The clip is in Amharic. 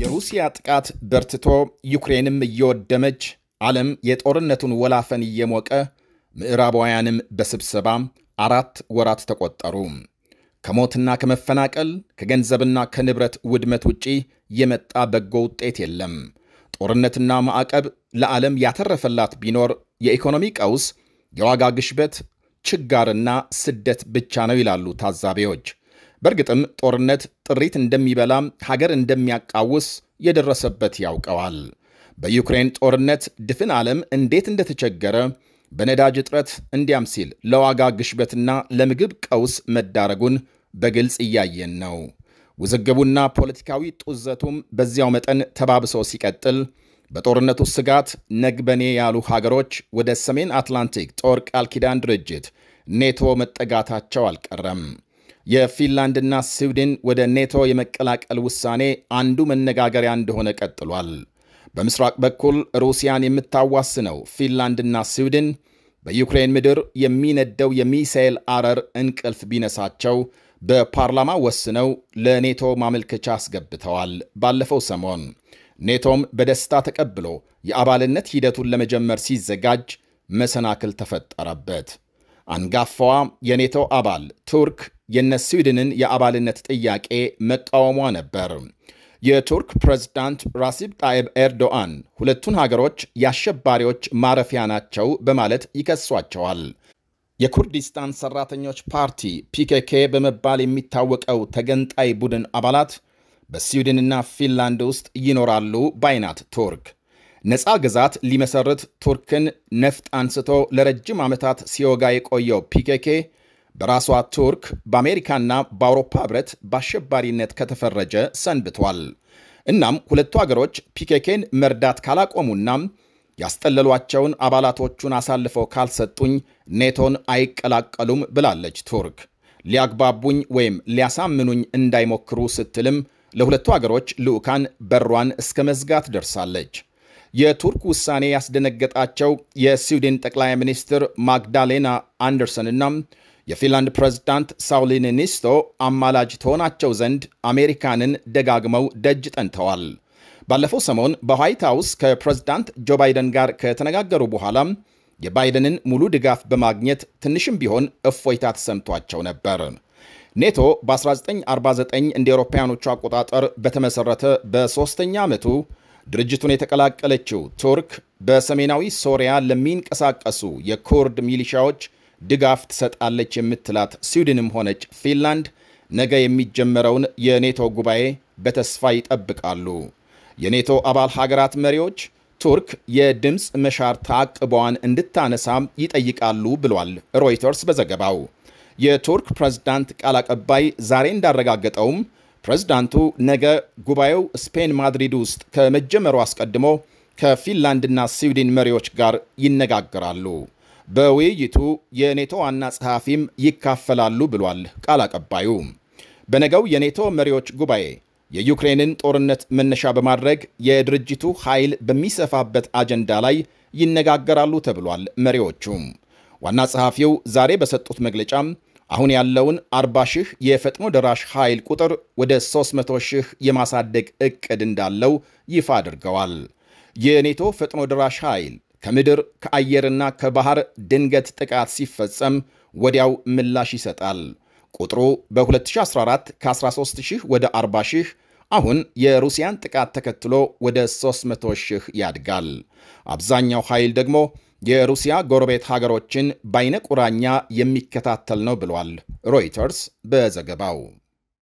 የሩሲያ ጥቃት በርትቶ ዩክሬንም እየወደመች ዓለም የጦርነቱን ወላፈን እየሞቀ ምዕራባውያንም በስብሰባ አራት ወራት ተቆጠሩ። ከሞትና ከመፈናቀል ከገንዘብና ከንብረት ውድመት ውጪ የመጣ በጎ ውጤት የለም። ጦርነትና ማዕቀብ ለዓለም ያተረፈላት ቢኖር የኢኮኖሚ ቀውስ፣ የዋጋ ግሽበት፣ ችጋርና ስደት ብቻ ነው ይላሉ ታዛቢዎች። በእርግጥም ጦርነት ጥሪት እንደሚበላ ሀገር እንደሚያቃውስ የደረሰበት ያውቀዋል። በዩክሬን ጦርነት ድፍን ዓለም እንዴት እንደተቸገረ በነዳጅ እጥረት እንዲያም ሲል ለዋጋ ግሽበትና ለምግብ ቀውስ መዳረጉን በግልጽ እያየን ነው። ውዝግቡና ፖለቲካዊ ጡዘቱም በዚያው መጠን ተባብሶ ሲቀጥል በጦርነቱ ስጋት ነግበኔ ያሉ ሀገሮች ወደ ሰሜን አትላንቲክ ጦር ቃል ኪዳን ድርጅት ኔቶ መጠጋታቸው አልቀረም። የፊንላንድና ስዊድን ወደ ኔቶ የመቀላቀል ውሳኔ አንዱ መነጋገሪያ እንደሆነ ቀጥሏል። በምስራቅ በኩል ሩሲያን የምታዋስነው ፊንላንድና ስዊድን በዩክሬን ምድር የሚነደው የሚሳኤል አረር እንቅልፍ ቢነሳቸው በፓርላማ ወስነው ለኔቶ ማመልከቻ አስገብተዋል። ባለፈው ሰሞን ኔቶም በደስታ ተቀብሎ የአባልነት ሂደቱን ለመጀመር ሲዘጋጅ መሰናክል ተፈጠረበት። አንጋፋዋ የኔቶ አባል ቱርክ የነ ስዊድንን የአባልነት ጥያቄ መቃወሟ ነበር። የቱርክ ፕሬዝዳንት ራሲብ ጣይብ ኤርዶአን ሁለቱን ሀገሮች የአሸባሪዎች ማረፊያ ናቸው በማለት ይከሷቸዋል። የኩርዲስታን ሰራተኞች ፓርቲ ፒኬኬ በመባል የሚታወቀው ተገንጣይ ቡድን አባላት በስዊድንና ፊንላንድ ውስጥ ይኖራሉ ባይናት ቱርክ ነፃ ግዛት ሊመሰርት ቱርክን ነፍጥ አንስቶ ለረጅም ዓመታት ሲወጋ የቆየው ፒኬኬ በራሷ ቱርክ በአሜሪካና በአውሮፓ ህብረት በአሸባሪነት ከተፈረጀ ሰንብቷል። እናም ሁለቱ አገሮች ፒኬኬን መርዳት ካላቆሙና ያስጠለሏቸውን አባላቶቹን አሳልፈው ካልሰጡኝ ኔቶን አይቀላቀሉም ብላለች ቱርክ። ሊያግባቡኝ ወይም ሊያሳምኑኝ እንዳይሞክሩ ስትልም ለሁለቱ አገሮች ልዑካን በሯን እስከ መዝጋት ደርሳለች። የቱርክ ውሳኔ ያስደነገጣቸው የስዊድን ጠቅላይ ሚኒስትር ማግዳሌና አንደርሰን የፊንላንድ ፕሬዝዳንት ሳውሊን ኒስቶ አማላጅ ትሆናቸው ዘንድ አሜሪካንን ደጋግመው ደጅ ጠንተዋል። ባለፈው ሰሞን በዋይት ሃውስ ከፕሬዝዳንት ጆ ባይደን ጋር ከተነጋገሩ በኋላ የባይደንን ሙሉ ድጋፍ በማግኘት ትንሽም ቢሆን እፎይታ ተሰምቷቸው ነበር። ኔቶ በ1949 እንደ አውሮፓውያኖቹ አቆጣጠር በተመሠረተ በሦስተኛ ዓመቱ ድርጅቱን የተቀላቀለችው ቱርክ በሰሜናዊ ሶሪያ ለሚንቀሳቀሱ የኩርድ ሚሊሻዎች ድጋፍ ትሰጣለች የምትላት ስዊድንም ሆነች ፊንላንድ ነገ የሚጀመረውን የኔቶ ጉባኤ በተስፋ ይጠብቃሉ። የኔቶ አባል ሀገራት መሪዎች ቱርክ የድምፅ መሻር ታቅቧን እንድታነሳም ይጠይቃሉ ብሏል ሮይተርስ በዘገባው። የቱርክ ፕሬዝዳንት ቃል አቀባይ ዛሬ እንዳረጋገጠውም ፕሬዝዳንቱ ነገ ጉባኤው ስፔን ማድሪድ ውስጥ ከመጀመሩ አስቀድሞ ከፊንላንድና ስዊድን መሪዎች ጋር ይነጋገራሉ። በውይይቱ የኔቶ ዋና ጸሐፊም ይካፈላሉ ብሏል ቃል አቀባዩ። በነገው የኔቶ መሪዎች ጉባኤ የዩክሬንን ጦርነት መነሻ በማድረግ የድርጅቱ ኃይል በሚሰፋበት አጀንዳ ላይ ይነጋገራሉ ተብሏል። መሪዎቹም ዋና ጸሐፊው ዛሬ በሰጡት መግለጫም አሁን ያለውን 40 ሺህ የፈጥኖ ደራሽ ኃይል ቁጥር ወደ 300 ሺህ የማሳደግ ዕቅድ እንዳለው ይፋ አድርገዋል። የኔቶ ፈጥኖ ደራሽ ኃይል ከምድር ከአየርና ከባህር ድንገት ጥቃት ሲፈጸም ወዲያው ምላሽ ይሰጣል። ቁጥሩ በ2014 ከ13 ሺህ ወደ 40 ሺህ አሁን የሩሲያን ጥቃት ተከትሎ ወደ 300 ሺህ ያድጋል። አብዛኛው ኃይል ደግሞ የሩሲያ ጎረቤት ሀገሮችን በአይነ ቁራኛ የሚከታተል ነው ብሏል ሮይተርስ በዘገባው።